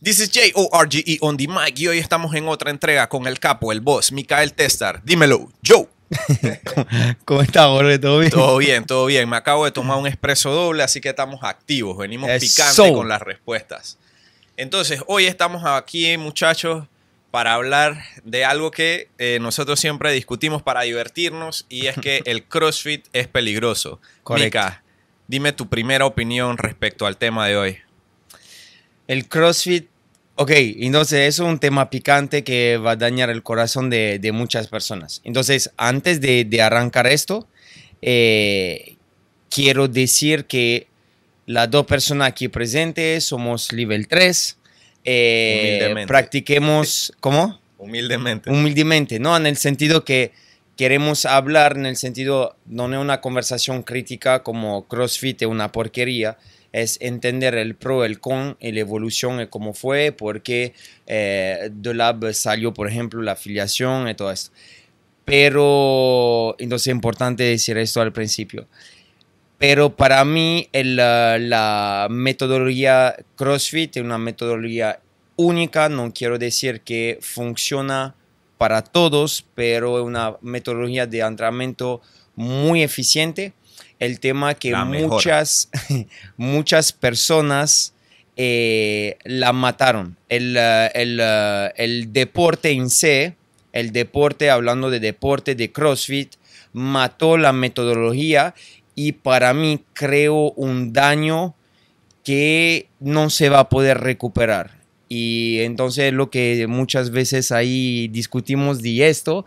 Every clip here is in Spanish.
This is J-O-R-G-E on the mic y hoy estamos en otra entrega con el capo, el boss, Micael Testar. Dímelo, Joe. ¿Cómo estás, Jorge? ¿Todo bien? Todo bien, todo bien. Me acabo de tomar un expreso doble, así que estamos activos. Venimos picando picante con las respuestas. Entonces, hoy estamos aquí, muchachos, para hablar de algo que eh, nosotros siempre discutimos para divertirnos y es que el CrossFit es peligroso. Mica, dime tu primera opinión respecto al tema de hoy el CrossFit, ok, entonces es un tema picante que va a dañar el corazón de, muchas personas. Entonces, antes de, arrancar esto, eh, quiero decir que las dos personas aquí presentes somos nivel 3. Eh, Humildemente. practiquemos, ¿cómo? Humildemente. Humildemente, ¿no? En el sentido que queremos hablar, en el sentido, no es una conversación crítica como CrossFit es una porquería, es entender el pro, el con la evolución y cómo fue, porque eh, de lab salió, por ejemplo, la afiliación y todo esto. Pero, entonces es importante decir esto al principio. Pero para mí el, la metodología CrossFit es una metodología única, no quiero decir que funciona para todos, pero es una metodología de entrenamiento muy eficiente el tema que muchas, muchas personas eh, la mataron. Eh, eh, el, deporte en sí, el deporte, hablando de deporte, de CrossFit, mató la metodología y para mí creo un daño que no se va a poder recuperar. Y entonces lo que muchas veces ahí discutimos de esto,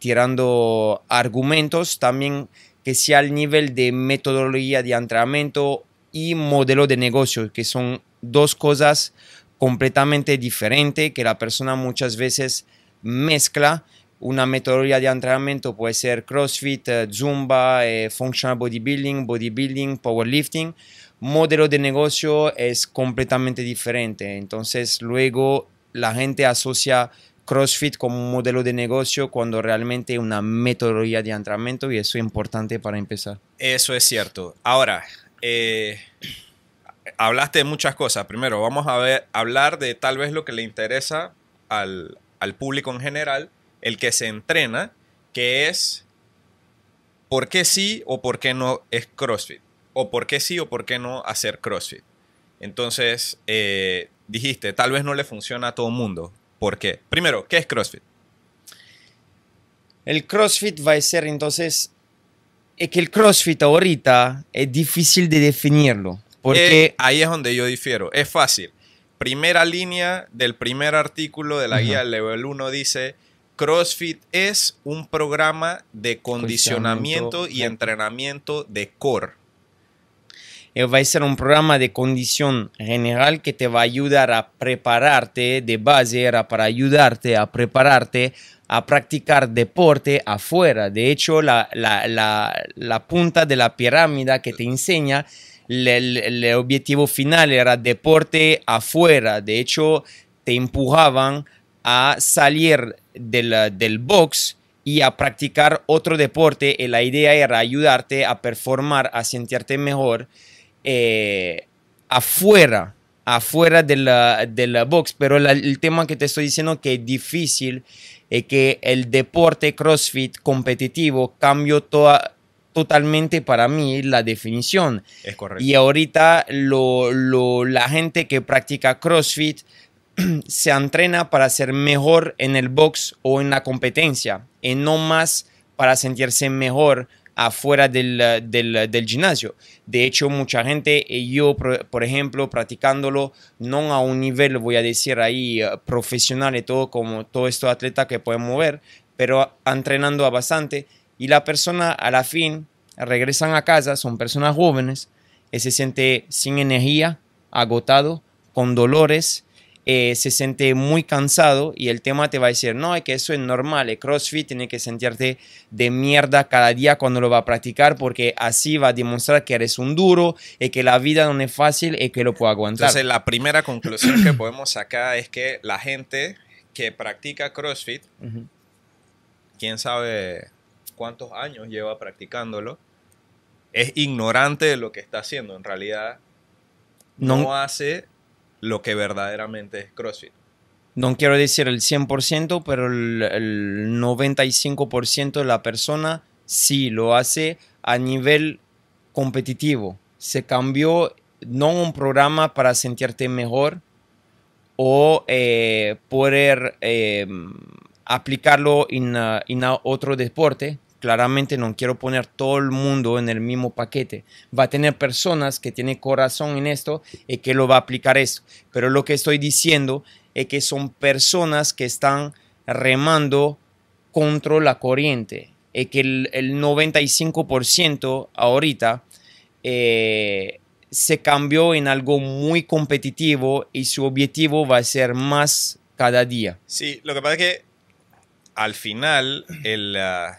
tirando argumentos, también que sea el nivel de metodología de entrenamiento y modelo de negocio, que son dos cosas completamente diferentes que la persona muchas veces mezcla. Una metodología de entrenamiento puede ser CrossFit, eh, Zumba, eh, Functional Bodybuilding, Bodybuilding, Powerlifting. Modelo de negocio es completamente diferente. Entonces luego la gente asocia CrossFit como un modelo de negocio cuando realmente es una metodología de entrenamiento y eso es importante para empezar. Eso es cierto. Ahora, eh, hablaste de muchas cosas. Primero, vamos a ver, hablar de tal vez lo que le interesa al, público en general, el que se entrena, que es por qué sí o por qué no es CrossFit, o por qué sí o por qué no hacer CrossFit. Entonces, eh, dijiste, tal vez no le funciona a todo el mundo. ¿Por qué? Primero, ¿qué es CrossFit? El CrossFit va a ser entonces, es que el CrossFit ahorita es difícil de definirlo. Porque eh, ahí es donde yo difiero. Es fácil. Primera línea del primer artículo de la guía Level 1 dice, CrossFit es un programa de condicionamiento y entrenamiento de core. Eh, va a ser un programa de condición general que te va a ayudar a prepararte de base, era para ayudarte a prepararte a practicar deporte afuera. De hecho, la, punta de la pirámide que te enseña el, objetivo final era deporte afuera. De hecho, te empujaban a salir del, del, box y a practicar otro deporte. Y la idea era ayudarte a performar, a sentirte mejor. Eh, afuera, afuera de la, box, pero el tema que te estoy diciendo que es difícil es que el deporte CrossFit competitivo cambió totalmente para mí la definición. Y ahorita la gente que practica CrossFit se entrena para ser mejor en el box o en la competencia, y no más para sentirse mejor afuera del, gimnasio. De hecho, mucha gente, eh, yo, por, ejemplo, practicándolo, no a un nivel, voy a decir ahí, eh, profesional y todo, como todo estos atletas que pueden mover, pero entrenando a bastante. Y la persona a la fin regresan a casa, son personas jóvenes, y eh, se siente sin energía, agotado, con dolores, eh, se siente muy cansado y el tema te va a decir, no, es que eso es normal, el CrossFit tiene que sentirte de mierda cada día cuando lo va a practicar porque así va a demostrar que eres un duro y que la vida no es fácil y que lo puede aguantar. Entonces la primera conclusión que podemos sacar es que la gente que practica CrossFit, quién sabe cuántos años lleva practicándolo, es ignorante de lo que está haciendo. En realidad, no hace lo que verdaderamente es CrossFit. No quiero decir el 100%, pero el, 95% de la persona sí lo hace a nivel competitivo. Se cambió no un programa para sentirte mejor o eh, poder eh, aplicarlo ah, en otro deporte, claramente no quiero poner todo el mundo en el mismo paquete. Va a tener personas que tienen corazón en esto y que lo va a aplicar esto. Pero lo que estoy diciendo es que son personas que están remando contra la corriente. Es que el, 95% ahorita eh, se cambió en algo muy competitivo y su objetivo va a ser más cada día. Sí, lo que pasa es que al final el... Ah,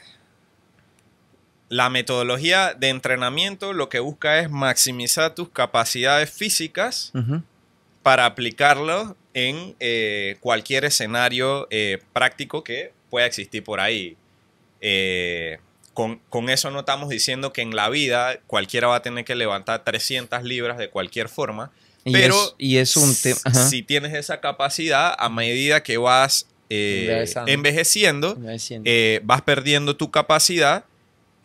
la metodología de entrenamiento lo que busca es maximizar tus capacidades físicas para aplicarlo en eh, cualquier escenario eh, práctico que pueda existir por ahí. Eh, con, eso no estamos diciendo que en la vida cualquiera va a tener que levantar 300 libras de cualquier forma, pero y es un Si tienes esa capacidad, a medida que vas envejeciendo. vas perdiendo tu capacidad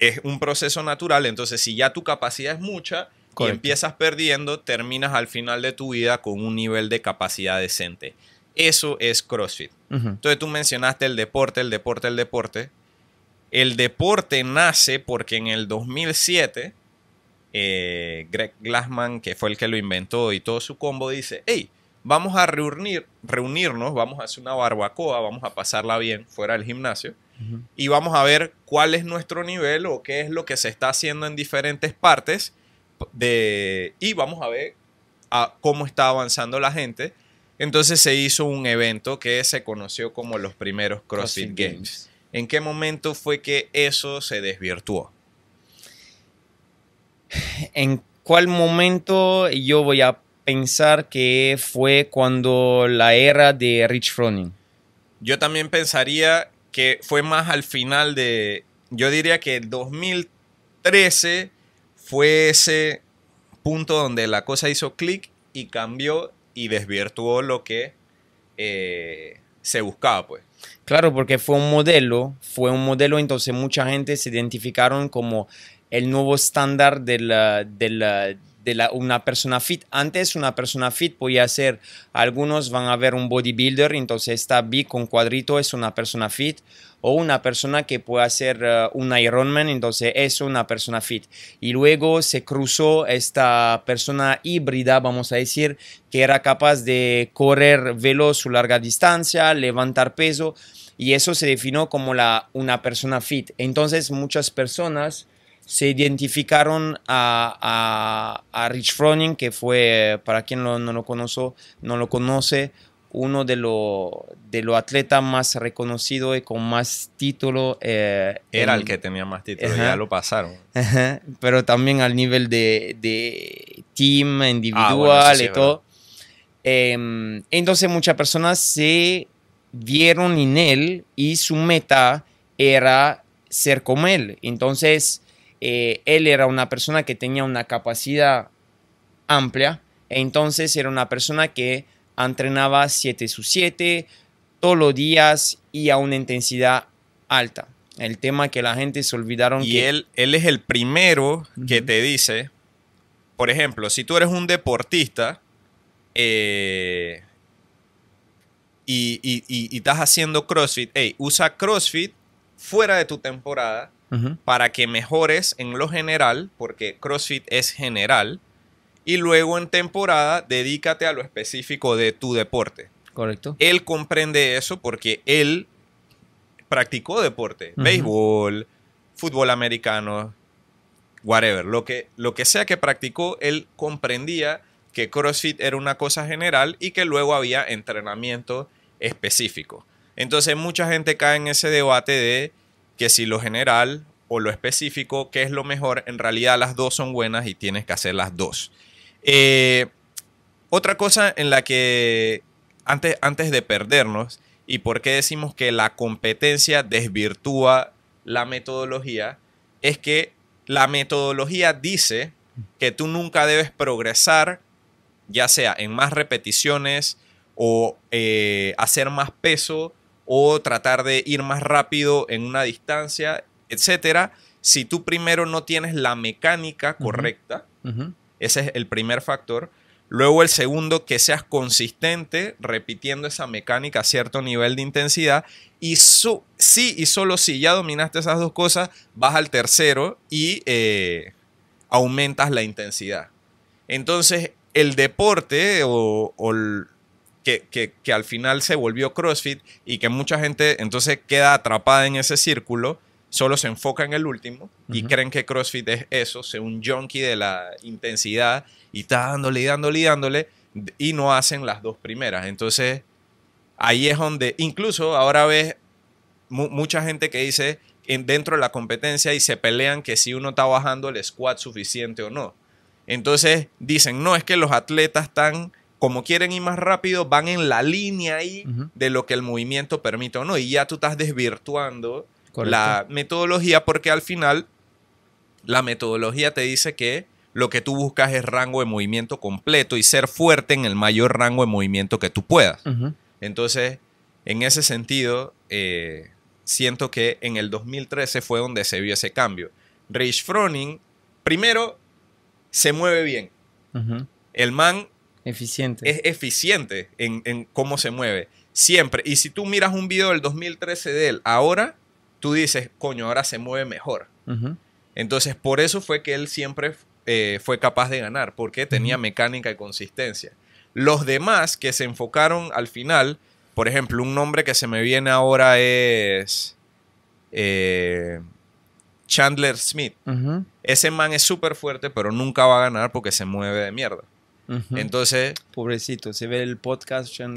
es un proceso natural, entonces si ya tu capacidad es mucha y empiezas perdiendo, terminas al final de tu vida con un nivel de capacidad decente. Eso es CrossFit. Entonces tú mencionaste el deporte, el deporte, el deporte. El deporte nace porque en el 2007 eh, Greg Glassman, que fue el que lo inventó y todo su combo, dice, hey, vamos a reunir, reunirnos, vamos a hacer una barbacoa, vamos a pasarla bien fuera del gimnasio y vamos a ver cuál es nuestro nivel o qué es lo que se está haciendo en diferentes partes de, y vamos a ver cómo está avanzando la gente. Entonces se hizo un evento que se conoció como los primeros CrossFit, Games. Games. ¿En qué momento fue que eso se desvirtuó? ¿En cuál momento yo voy a pensar que fue cuando la era de Rich Froning? Yo también pensaría que fue más al final de, yo diría que el 2013 fue ese punto donde la cosa hizo clic y cambió y desvirtuó lo que eh, se buscaba, pues. Claro, porque fue un modelo, fue un modelo, entonces mucha gente se identificaron como el nuevo estándar de la, de la, de la, una persona fit. Antes una persona fit podía ser, algunos van a ver un bodybuilder, entonces esta vi con cuadrito es una persona fit, o una persona que puede hacer eh, un Ironman, entonces es una persona fit. Y luego se cruzó esta persona híbrida, vamos a decir, que era capaz de correr veloz su larga distancia, levantar peso, y eso se definió como la, una persona fit. Entonces muchas personas se identificaron a, Rich Froning, que fue, para quien no, lo conoce no lo conoce, uno de los de atletas más reconocidos y con más títulos. Eh, era el que tenía más títulos, ya lo pasaron. pero también al nivel de, team individual ah, y todo. Em, entonces muchas personas se vieron en él y su meta era ser como él. Entonces, eh, él era una persona que tenía una capacidad amplia, entonces era una persona que entrenaba 7 x 7 todos los días y a una intensidad alta. El tema que la gente se olvidaron. Y él, él es el primero que te dice, por ejemplo, si tú eres un deportista eh, y, estás haciendo CrossFit, hey, usa CrossFit fuera de tu temporada para que mejores en lo general, porque CrossFit es general, y luego en temporada dedícate a lo específico de tu deporte. Correcto. Él comprende eso porque él practicó deporte, béisbol, fútbol americano, whatever, lo que, lo que sea que practicó, él comprendía que CrossFit era una cosa general y que luego había entrenamiento específico. Entonces mucha gente cae en ese debate de que si lo general o lo específico, qué es lo mejor, en realidad las dos son buenas y tienes que hacer las dos. Eh, otra cosa en la que antes, antes de perdernos, y por qué decimos que la competencia desvirtúa la metodología, es que la metodología dice que tú nunca debes progresar, ya sea en más repeticiones o eh, hacer más peso o tratar de ir más rápido en una distancia, etcétera, si tú primero no tienes la mecánica correcta, ese es el primer factor. Luego el segundo, que seas consistente repitiendo esa mecánica a cierto nivel de intensidad. Y sí y solo si ya dominaste esas dos cosas, vas al tercero y eh, aumentas la intensidad. Entonces, el deporte o, o el, que, al final se volvió CrossFit y que mucha gente entonces queda atrapada en ese círculo, solo se enfoca en el último y creen que CrossFit es eso, es un junkie de la intensidad y está dándole y dándole y dándole y no hacen las dos primeras. Entonces ahí es donde incluso ahora ves mucha gente que dice en, dentro de la competencia y se pelean que si uno está bajando el squat suficiente o no. Entonces dicen, no, es que los atletas están como quieren ir más rápido, van en la línea ahí de lo que el movimiento permite o no. Y ya tú estás desvirtuando la metodología porque al final la metodología te dice que lo que tú buscas es rango de movimiento completo y ser fuerte en el mayor rango de movimiento que tú puedas. Entonces, en ese sentido, eh, siento que en el 2013 fue donde se vio ese cambio. Rich Froning, primero, se mueve bien. El man Eficiente. Es eficiente en, cómo se mueve. Siempre. Y si tú miras un video del 2013 de él ahora, tú dices, coño, ahora se mueve mejor. Entonces, por eso fue que él siempre eh, fue capaz de ganar, porque tenía mecánica y consistencia. Los demás que se enfocaron al final, por ejemplo, un nombre que se me viene ahora es eh, Chandler Smith. Ese man es súper fuerte, pero nunca va a ganar porque se mueve de mierda. Entonces... Pobrecito, se ve el podcast.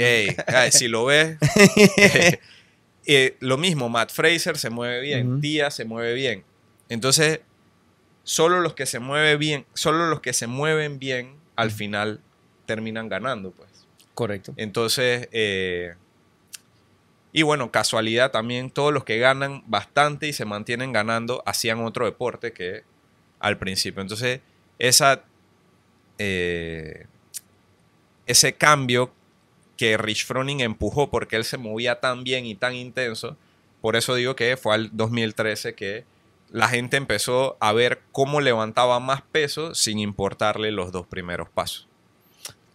si lo ves... Eh, lo mismo, Matt Fraser se mueve bien, Díaz se mueve bien. Entonces, solo los que se mueven bien, solo los que se mueven bien al final terminan ganando, pues. Correcto. Entonces, eh, y bueno, casualidad también, todos los que ganan bastante y se mantienen ganando hacían otro deporte que al principio. Entonces, esa eh, ese cambio que Rich Froning empujó porque él se movía tan bien y tan intenso. Por eso digo que fue al 2013 que la gente empezó a ver cómo levantaba más peso sin importarle los dos primeros pasos.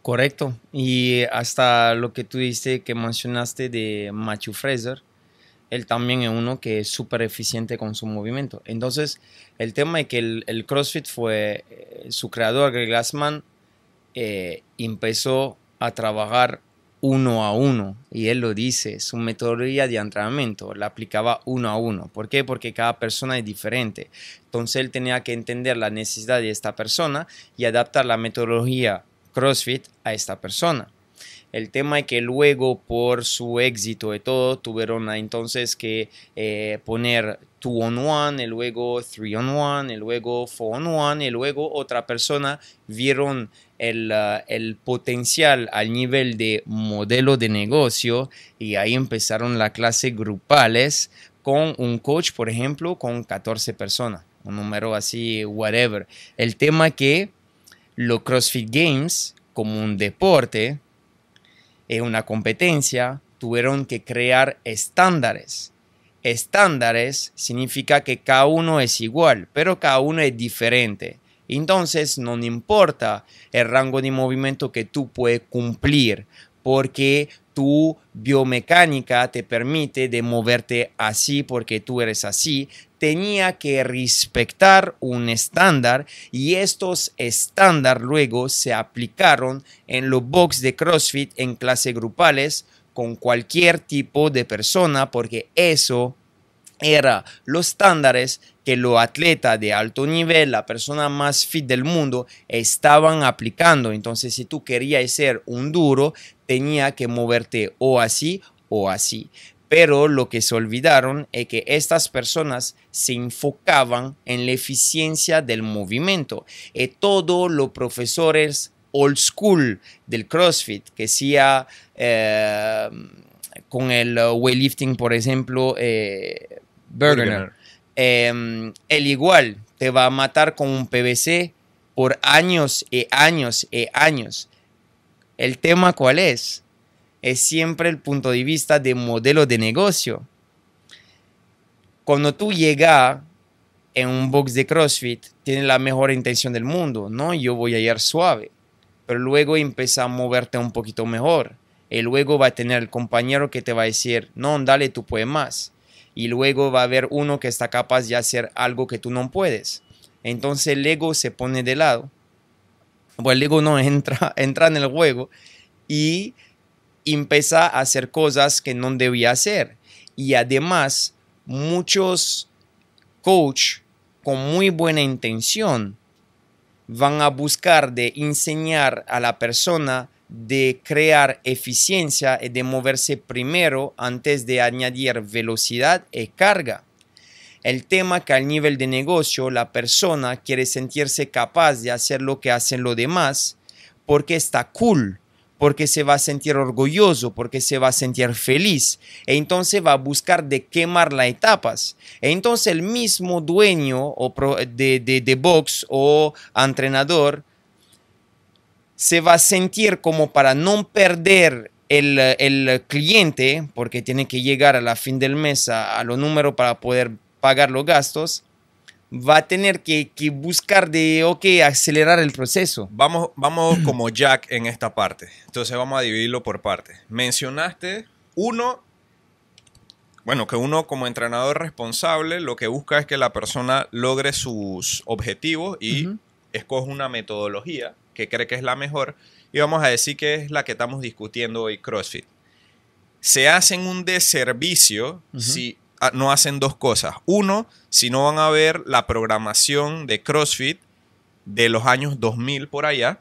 Correcto. Y hasta lo que tú dices, que mencionaste de Machu Fraser, él también es uno que es súper eficiente con su movimiento. Entonces, el tema es que el, CrossFit fue, eh, su creador, Greg Glassman, eh, empezó a trabajar uno a uno, y él lo dice, su metodología de entrenamiento la aplicaba uno a uno. ¿Por qué? Porque cada persona es diferente. Entonces él tenía que entender la necesidad de esta persona y adaptar la metodología CrossFit a esta persona. El tema es que luego por su éxito y todo tuvieron entonces que eh, poner 2 on 1, y luego 3 on 1, y luego 4 on 1, y luego otra persona vieron ah, el, potencial al nivel de modelo de negocio y ahí empezaron las clases grupales con un coach, por ejemplo, con 14 personas, un número así, whatever. El tema que los CrossFit Games, como un deporte, en una competencia, tuvieron que crear estándares. Estándares significa que cada uno es igual, pero cada uno es diferente. Entonces, no importa el rango de movimiento que tú puedes cumplir, porque tu biomecánica te permite de moverte así porque tú eres así, tenía que respetar un estándar y estos estándares luego se aplicaron en los box de CrossFit en clases grupales con cualquier tipo de persona porque eso era los estándares que los atletas de alto nivel, la persona más fit del mundo, estaban aplicando. Entonces, si tú querías ser un duro, tenía que moverte o así o así. Pero lo que se olvidaron es que estas personas se enfocaban en la eficiencia del movimiento. Y eh, todos los profesores old school del CrossFit, que sea... Eh, con el eh, weightlifting, por ejemplo, Em, el igual te va a matar con un PVC por años y años y años. El tema cuál es? Es siempre el punto de vista de modelo de negocio. Cuando tú llegas en un box de CrossFit, tienes la mejor intención del mundo, ¿no? Yo voy a ir suave, pero luego empieza a moverte un poquito mejor. Y luego va a tener el compañero que te va a decir, no, dale, tú puedes más y luego va a haber uno que está capaz de hacer algo que tú no puedes. Entonces el ego se pone de lado. O el ego no entra, entra en el juego y empieza a hacer cosas que no debía hacer. Y además, muchos coach con muy buena intención van a buscar de enseñar a la persona de crear eficiencia y eh, de moverse primero antes de añadir velocidad y carga. El tema que al nivel de negocio la persona quiere sentirse capaz de hacer lo que hacen los demás porque está cool, porque se va a sentir orgulloso, porque se va a sentir feliz. E entonces va a buscar de quemar las etapas. Y e entonces el mismo dueño de, de, de box o entrenador se va a sentir como para no perder el, cliente, porque tiene que llegar a la fin del mes a, los números para poder pagar los gastos, va a tener que, buscar de, ok, acelerar el proceso. Vamos, vamos como Jack en esta parte. Entonces vamos a dividirlo por partes. Mencionaste uno, bueno, que uno como entrenador responsable lo que busca es que la persona logre sus objetivos y escoge una metodología que cree que es la mejor, y vamos a decir que es la que estamos discutiendo hoy, CrossFit. Se hacen un deservicio si ah, no hacen dos cosas. Uno, si no van a ver la programación de CrossFit de los años 2000 por allá.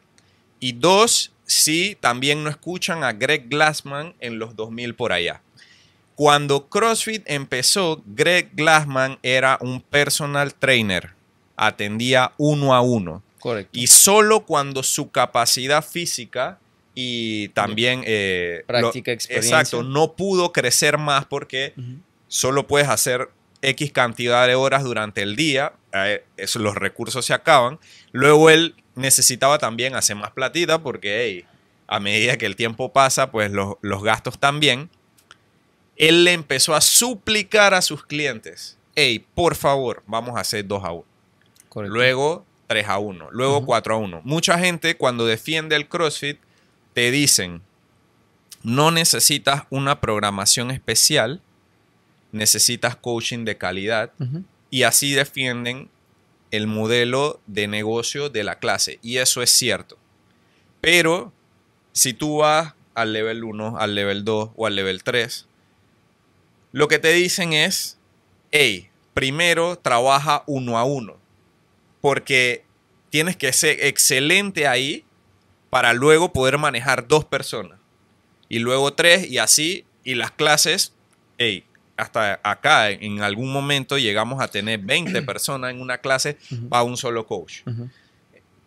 Y dos, si también no escuchan a Greg Glassman en los 2000 por allá. Cuando CrossFit empezó, Greg Glassman era un personal trainer, atendía uno a uno. Correcto. Y solo cuando su capacidad física y también... Eh, Práctica, experiencia. Exacto, no pudo crecer más porque solo puedes hacer X cantidad de horas durante el día, e, los recursos se acaban. Luego él necesitaba también hacer más platita porque a medida que el tiempo pasa, pues los, los gastos también. Él le empezó a suplicar a sus clientes, hey, por favor, vamos a hacer dos a uno. Luego 3 a 1, luego 4 a 1. Mucha gente cuando defiende el CrossFit te dicen, no necesitas una programación especial, necesitas coaching de calidad y así defienden el modelo de negocio de la clase y eso es cierto. Pero si tú vas al level 1, al level 2 o al level 3, lo que te dicen es, hey, primero trabaja uno a uno porque tienes que ser excelente ahí para luego poder manejar dos personas. Y luego tres y así. Y las clases, hasta acá en algún momento llegamos a tener 20 personas en una clase para un solo coach.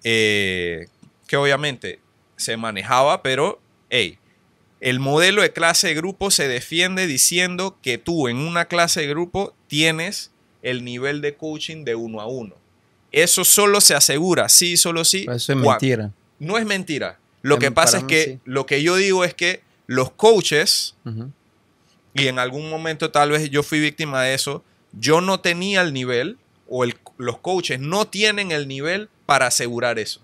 Eh, que obviamente se manejaba, pero el modelo de clase de grupo se defiende diciendo que tú en una clase de grupo tienes el nivel de coaching de uno a uno. Eso solo se asegura, sí, solo sí. Eso es mentira. No es mentira. Lo que em, pasa es que lo que yo digo es que los coaches, y en algún momento tal vez yo fui víctima de eso, yo no tenía el nivel, o los coaches no tienen el nivel para asegurar eso.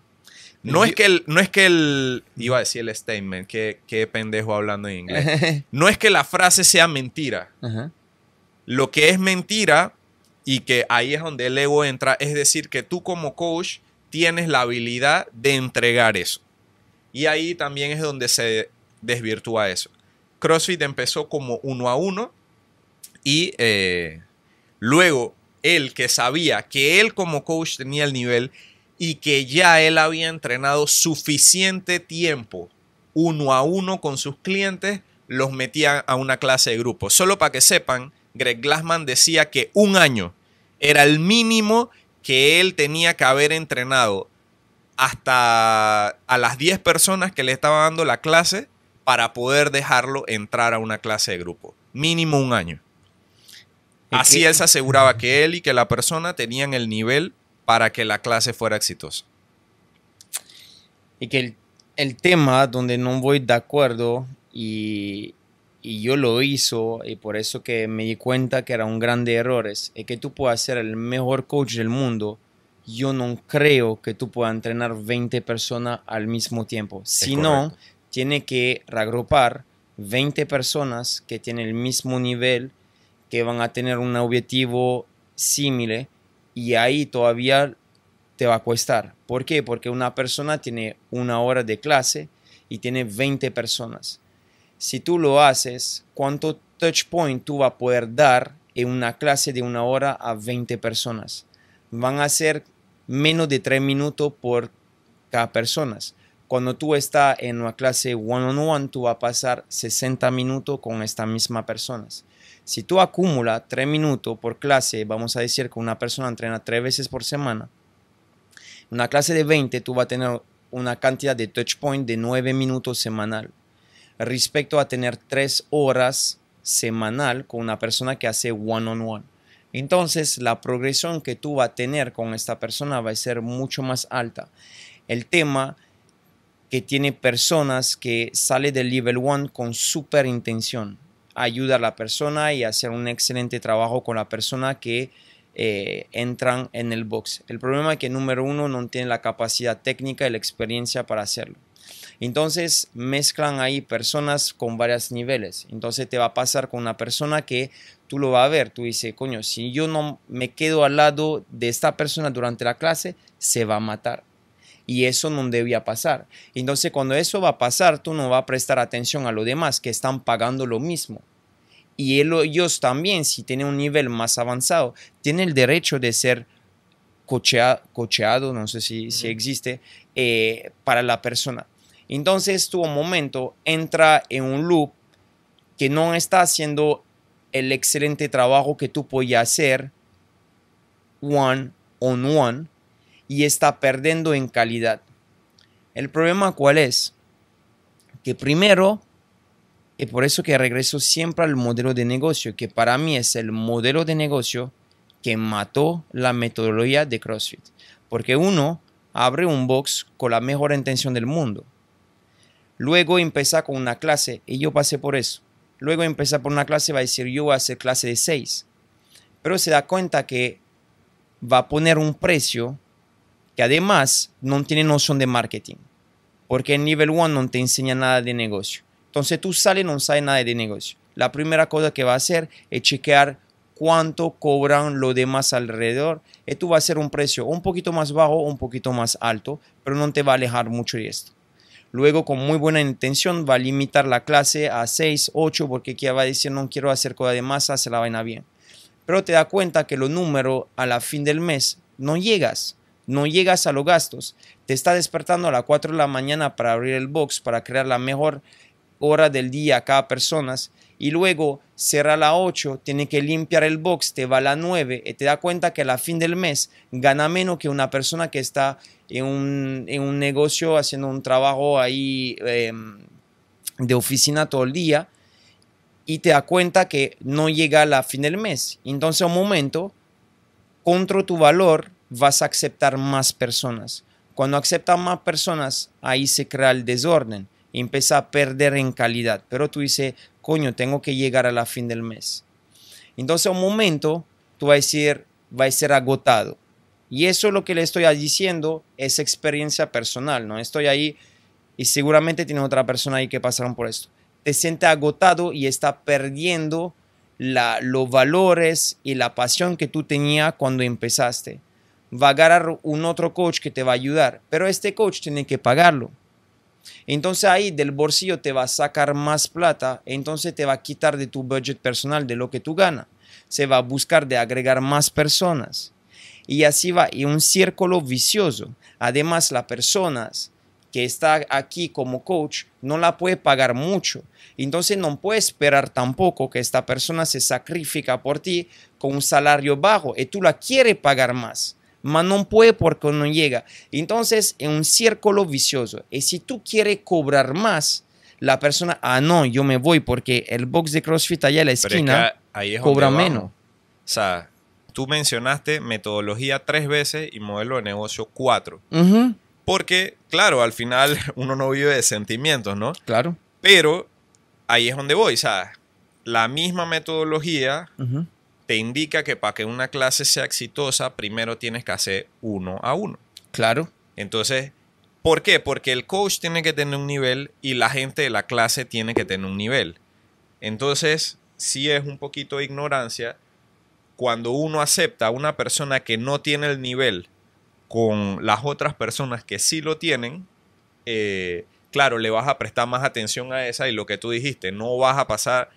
No es que el, no es que el, iba a decir el statement, Qué pendejo hablando en inglés. No es que la frase sea mentira. Lo que es mentira y que ahí es donde el ego entra, es decir, que tú como coach tienes la habilidad de entregar eso. Y ahí también es donde se desvirtúa eso. CrossFit empezó como uno a uno y eh, luego él que sabía que él como coach tenía el nivel y que ya él había entrenado suficiente tiempo uno a uno con sus clientes, los metía a una clase de grupo. Solo para que sepan, Greg Glassman decía que un año era el mínimo que él tenía que haber entrenado hasta a las 10 personas que le estaba dando la clase para poder dejarlo entrar a una clase de grupo. Mínimo un año. Así él se aseguraba que él y que la persona tenían el nivel para que la clase fuera exitosa. Y que el, el tema donde no voy de acuerdo y, y yo lo hizo y por eso que me di cuenta que era un grande error es que tú puedas ser el mejor coach del mundo yo no creo que tú puedas entrenar 20 personas al mismo tiempo sino tiene que reagrupar 20 personas que tienen el mismo nivel que van a tener un objetivo similar y ahí todavía te va a costar. ¿Por qué? Porque una persona tiene una hora de clase y tiene 20 personas si tú lo haces, ¿cuánto touch point tú vas a poder dar en una clase de una hora a 20 personas? Van a ser menos de 3 minutos por cada persona. Cuando tú estás en una clase one-on-one, tú vas a pasar 60 minutos con esta misma personas. Si tú acumulas 3 minutos por clase, vamos a decir que una persona entrena 3 veces por semana, una clase de 20 tú vas a tener una cantidad de touch point de 9 minutos semanal respecto a tener tres horas semanal con una persona que hace one on one. Entonces la progresión que tú vas a tener con esta persona va a ser mucho más alta. El tema que tiene personas que sale del level one con super intención. Ayuda a la persona y hacer un excelente trabajo con la persona que eh, entran en el box. El problema es que número uno no tiene la capacidad técnica y la experiencia para hacerlo. Entonces mezclan ahí personas con varios niveles. Entonces te va a pasar con una persona que tú lo vas a ver. Tú dices, coño, si yo no me quedo al lado de esta persona durante la clase, se va a matar. Y eso no debía pasar. Entonces cuando eso va a pasar, tú no vas a prestar atención a los demás que están pagando lo mismo y ellos también, si tienen un nivel más avanzado, tienen el derecho de ser cocheado, no sé si, existe, eh, para la persona. Entonces tu este momento entra en un loop que no está haciendo el excelente trabajo que tú podías hacer one on one y está perdiendo en calidad. El problema cuál es? Que primero, y por eso que regreso siempre al modelo de negocio, que para mí es el modelo de negocio que mató la metodología de CrossFit. Porque uno abre un box con la mejor intención del mundo, Luego empezar con una clase, y yo pasé por eso. Luego empezar por una clase, va a decir, yo voy a hacer clase de 6. Pero se da cuenta que va a poner un precio que además no tiene noción de marketing. Porque en nivel 1 no te enseña nada de negocio. Entonces tú sales no sabes nada de negocio. La primera cosa que va a hacer es chequear cuánto cobran los demás alrededor. Y tú vas a hacer un precio un poquito más bajo, un poquito más alto, pero no te va a alejar mucho de esto. Luego, con muy buena intención, va a limitar la clase a 6, 8, porque aquí va a decir, no quiero hacer cosa de masa, se la vaina bien. Pero te da cuenta que los números a la fin del mes no llegas, no llegas a los gastos. Te está despertando a las 4 de la mañana para abrir el box, para crear la mejor hora del día a cada persona. Y luego cierra a las 8, tiene que limpiar el box, te va a la 9 y te da cuenta que a la fin del mes gana menos que una persona que está en un, negocio haciendo un trabajo ahí em, de oficina todo el día y te da cuenta que no llega a la fin del mes. Entonces, un momento, contra tu valor, vas a aceptar más personas. Cuando aceptas más personas, ahí se crea el desorden y empieza a perder en calidad. Pero tú dices, coño, tengo que llegar a la fin del mes. Entonces, un momento, tú vas a decir, va a ser agotado. Y eso es lo que le estoy diciendo, es experiencia personal, ¿no? Estoy ahí y seguramente tiene otra persona ahí que pasaron por esto. Te siente agotado y está perdiendo la, los valores y la pasión que tú tenías cuando empezaste. Va a agarrar un otro coach que te va a ayudar, pero este coach tiene que pagarlo. Entonces ahí del bolsillo te va a sacar más plata, entonces te va a quitar de tu budget personal, de lo que tú ganas. Se va a buscar de agregar más personas y así va, y un círculo vicioso. Además, la persona que está aquí como coach no la puede pagar mucho, entonces no puede esperar tampoco que esta persona se sacrifica por ti con un salario bajo y tú la quieres pagar más mas no puede porque no llega. Entonces, es un círculo vicioso. Y si tú quieres cobrar más, la persona, ah, no, yo me voy porque el box de CrossFit allá en la esquina cobra menos. O sea, tú mencionaste metodología tres veces y modelo de negocio cuatro. Porque, claro, al final uno no vive de sentimientos, ¿no? Claro. Pero ahí es donde voy, ¿sabes? La misma metodología te indica que para que una clase sea exitosa, primero tienes que hacer uno a uno. Claro. Entonces, ¿por qué? Porque el coach tiene que tener un nivel y la gente de la clase tiene que tener un nivel. Entonces, si es un poquito de ignorancia cuando uno acepta a una persona que no tiene el nivel con las otras personas que sí lo tienen, eh, claro, le vas a prestar más atención a esa y lo que tú dijiste, no vas a pasar,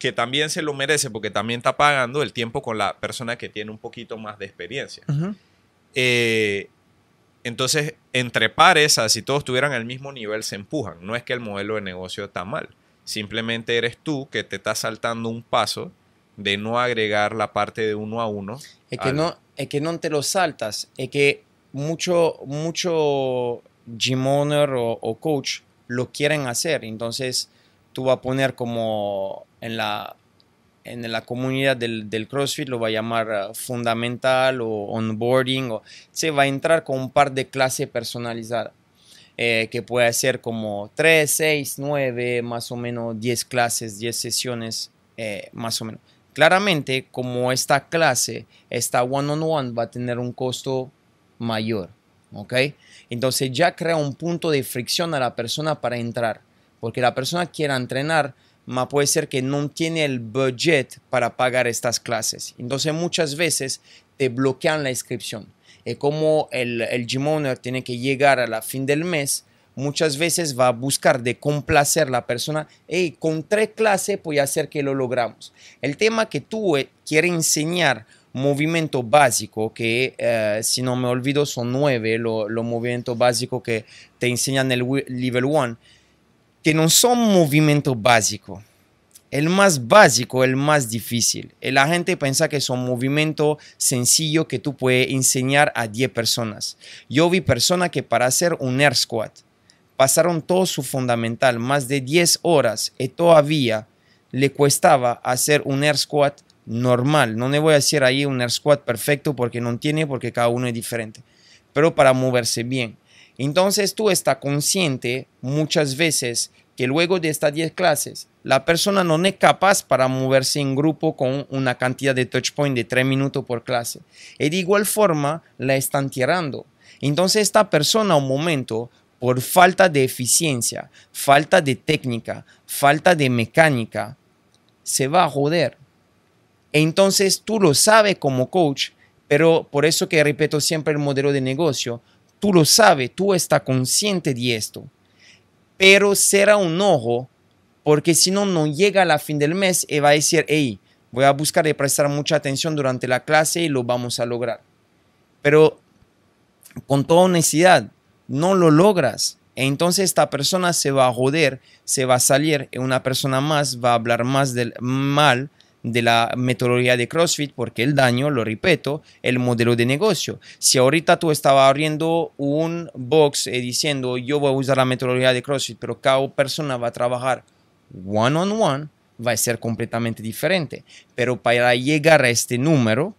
que también se lo merece porque también está pagando el tiempo con la persona que tiene un poquito más de experiencia. Eh, entonces, entre pares, si todos estuvieran al mismo nivel, se empujan. No es que el modelo de negocio está mal. Simplemente eres tú que te estás saltando un paso de no agregar la parte de uno a uno. Es que, no, es que no te lo saltas, es que mucho, mucho gym owner o, coach lo quieren hacer, entonces tú vas a poner como en la, en la comunidad del, CrossFit, lo va a llamar eh, fundamental o onboarding, o, se va a entrar con un par de clases personalizadas. Eh, que puede ser como 3, 6, 9, más o menos 10 clases, 10 sesiones, eh, más o menos. Claramente, como esta clase, esta one-on-one va a tener un costo mayor, ¿ok? Entonces ya crea un punto de fricción a la persona para entrar, porque la persona quiera entrenar, más puede ser que no tiene el budget para pagar estas clases. Entonces muchas veces te bloquean la inscripción. Es como el, el gym owner tiene que llegar a la fin del mes muchas veces va a buscar de complacer a la persona, hey, con tres clases puede hacer que lo logramos. El tema que tú quieres enseñar, movimiento básico, que eh, si no me olvido son nueve los lo movimientos básicos que te enseñan en el level one que no son movimiento básico. El más básico, el más difícil. La gente piensa que son movimiento sencillo que tú puedes enseñar a 10 personas. Yo vi personas que para hacer un air squat, Pasaron todo su fundamental, más de 10 horas, y todavía le cuestaba hacer un air squat normal. No le voy a decir ahí un air squat perfecto porque no tiene, porque cada uno es diferente, pero para moverse bien. Entonces tú estás consciente muchas veces que luego de estas 10 clases, la persona no es capaz para moverse en grupo con una cantidad de touch point de 3 minutos por clase. Y de igual forma la están tirando. Entonces esta persona a un momento por falta de eficiencia, falta de técnica, falta de mecánica, se va a joder. Entonces tú lo sabes como coach, pero por eso que repito siempre el modelo de negocio, tú lo sabes, tú estás consciente de esto, pero será un ojo porque si no, no llega a la fin del mes y va a decir, hey, voy a buscar y prestar mucha atención durante la clase y lo vamos a lograr. Pero con toda honestidad, no lo logras. Entonces esta persona se va a joder, se va a salir, y una persona más va a hablar más del mal de la metodología de CrossFit porque el daño, lo repito, el modelo de negocio. Si ahorita tú estabas abriendo un box eh, diciendo yo voy a usar la metodología de CrossFit, pero cada persona va a trabajar one on one, va a ser completamente diferente. Pero para llegar a este número,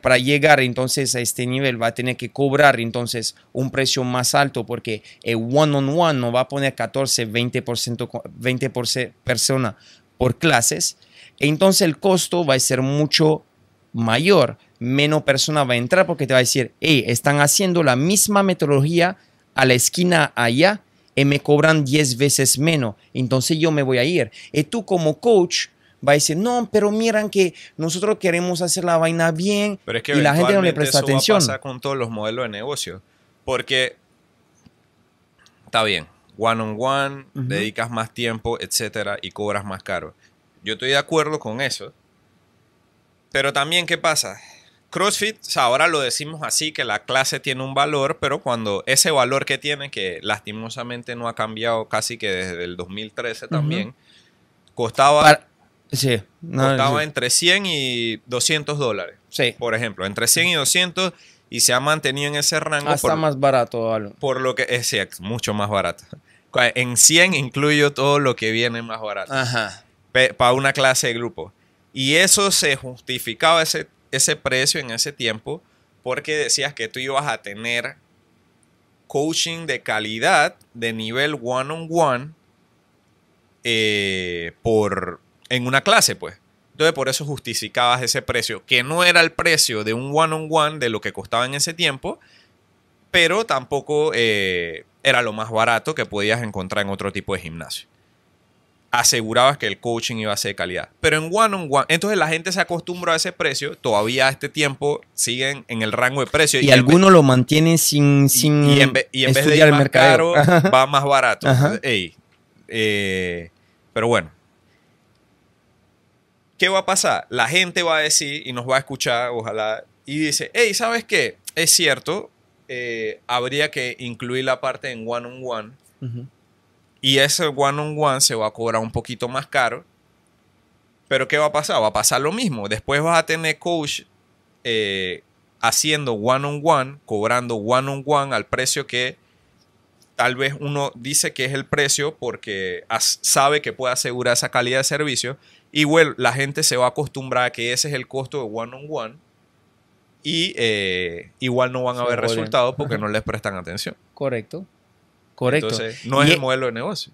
para llegar entonces a este nivel va a tener que cobrar entonces un precio más alto porque el one-on-one no va a poner 14, 20%, 20 persona por clases. Entonces el costo va a ser mucho mayor. Menos persona va a entrar porque te va a decir, hey, están haciendo la misma metodología a la esquina allá y me cobran 10 veces menos. Entonces yo me voy a ir. Y tú como coach va a decir, no, pero miran que nosotros queremos hacer la vaina bien y la gente no le presta atención. Va a con todos los modelos de negocio, porque está bien, one on one, dedicas más tiempo, etcétera, y cobras más caro. Yo estoy de acuerdo con eso, pero también, ¿qué pasa? CrossFit, ahora lo decimos así, que la clase tiene un valor, pero cuando ese valor que tiene, que lastimosamente no ha cambiado casi que desde el 2013 también, costaba... Sí. No, costaba entre 100 y 200 dólares. Sí. Por ejemplo, entre 100 y 200 y se ha mantenido en ese rango. Hasta ah, más barato, Por lo que es sí, mucho más barato. En 100 incluyo todo lo que viene más barato. Ajá. Para una clase de grupo. Y eso se justificaba ese, ese precio en ese tiempo porque decías que tú ibas a tener coaching de calidad de nivel one-on-one eh, por, en una clase, pues. Entonces, por eso justificabas ese precio, que no era el precio de un one-on-one de lo que costaba en ese tiempo, pero tampoco eh, era lo más barato que podías encontrar en otro tipo de gimnasio. Asegurabas que el coaching iba a ser de calidad. Pero en one-on-one, entonces la gente se acostumbró a ese precio, todavía a este tiempo siguen en el rango de precio. Y, algunos lo mantienen sin, sin. Y, en, vez de ir mercado. va más barato. Eh, pero bueno, ¿Qué va a pasar? La gente va a decir y nos va a escuchar, ojalá, y dice, hey, ¿sabes qué? Es cierto, eh, habría que incluir la parte en one-on-one. Y ese one-on-one se va a cobrar un poquito más caro. Pero ¿qué va a pasar? Va a pasar lo mismo. Después vas a tener coach eh, haciendo one on one, cobrando one-on-one al precio que tal vez uno dice que es el precio porque sabe que puede asegurar esa calidad de servicio, igual la gente se va a acostumbrar a que ese es el costo de one-on-one y eh, igual no van a ver resultados porque no les prestan atención. Correcto, correcto. Entonces, no es el e modelo de negocio.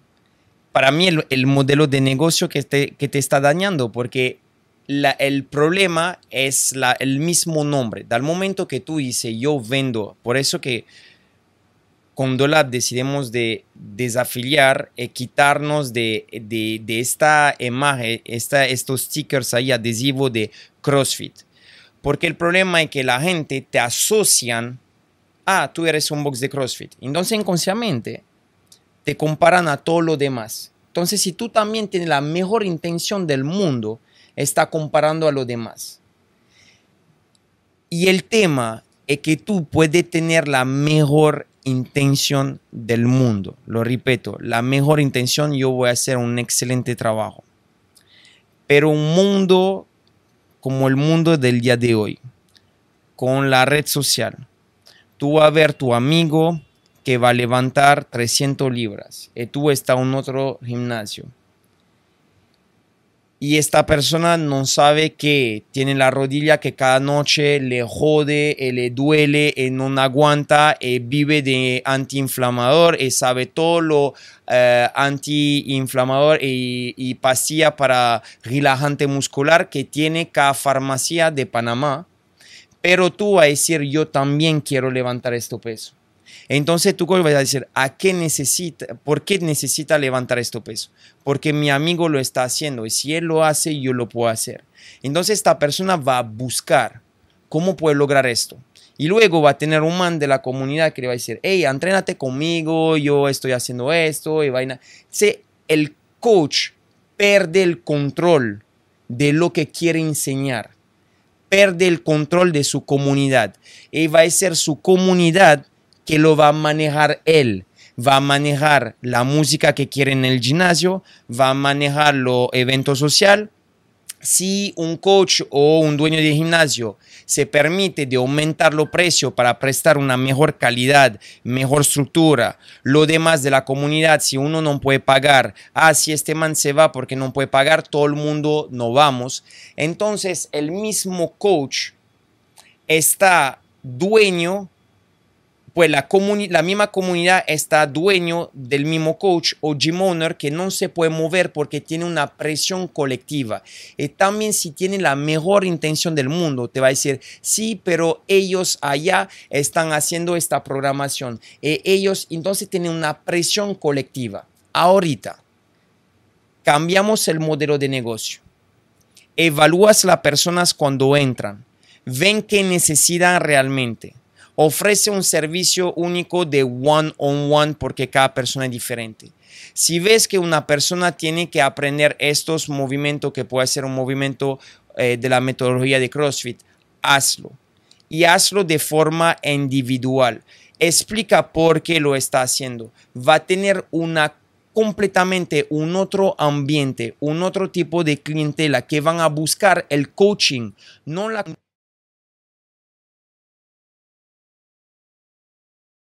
Para mí, el, el, modelo de negocio que te, que te está dañando porque el problema es la, el mismo nombre. Del momento que tú dices, yo vendo, por eso que con la decidimos de desafiliar y eh, quitarnos de, esta imagen, esta, estos stickers ahí adhesivos de CrossFit. Porque el problema es que la gente te asocian, a ah, tú eres un box de CrossFit. Entonces inconscientemente te comparan a todo lo demás. Entonces si tú también tienes la mejor intención del mundo, está comparando a lo demás. Y el tema es que tú puedes tener la mejor intención del mundo. Lo repito, la mejor intención, yo voy a hacer un excelente trabajo. Pero un mundo como el mundo del día de hoy, con la red social, tú vas a ver tu amigo que va a levantar 300 libras y tú estás en otro gimnasio y esta persona no sabe que tiene la rodilla que cada noche le jode, eh, le duele, eh, no aguanta, eh, vive de antiinflamador, sabe todo lo antiinflamador y, y pastilla para relajante muscular que tiene cada farmacia de Panamá. Pero tú vas a decir, yo también quiero levantar este peso. Entonces tú vas a decir, ¿a qué necesita? ¿Por qué necesita levantar este peso? Porque mi amigo lo está haciendo y si él lo hace, yo lo puedo hacer. Entonces esta persona va a buscar cómo puede lograr esto. Y luego va a tener un man de la comunidad que le va a decir, hey, entrénate conmigo, yo estoy haciendo esto y vaina. el coach pierde el control de lo que quiere enseñar, pierde el control de su comunidad y va a ser su comunidad que lo va a manejar él. Va a manejar la música que quiere en el gimnasio, va a manejar los eventos social. Si un coach o un dueño de gimnasio se permite de aumentar los precios para prestar una mejor calidad, mejor estructura, lo demás de la comunidad, si uno no puede pagar, ah, si este man se va porque no puede pagar, todo el mundo no vamos. Entonces el mismo coach está dueño pues la, misma comunidad está dueño del mismo coach o gym owner que no se puede mover porque tiene una presión colectiva. Y eh, también si tiene la mejor intención del mundo, te va a decir, sí, pero ellos allá están haciendo esta programación. Eh, ellos entonces tienen una presión colectiva. Ahorita, cambiamos el modelo de negocio. Evalúas las personas cuando entran. Ven qué necesitan realmente ofrece un servicio único de one-on-one porque cada persona es diferente. Si ves que una persona tiene que aprender estos movimientos, que puede ser un movimiento eh, de la metodología de CrossFit, hazlo. Y hazlo de forma individual. Explica por qué lo está haciendo. Va a tener una completamente un otro ambiente, un otro tipo de clientela que van a buscar el coaching, no la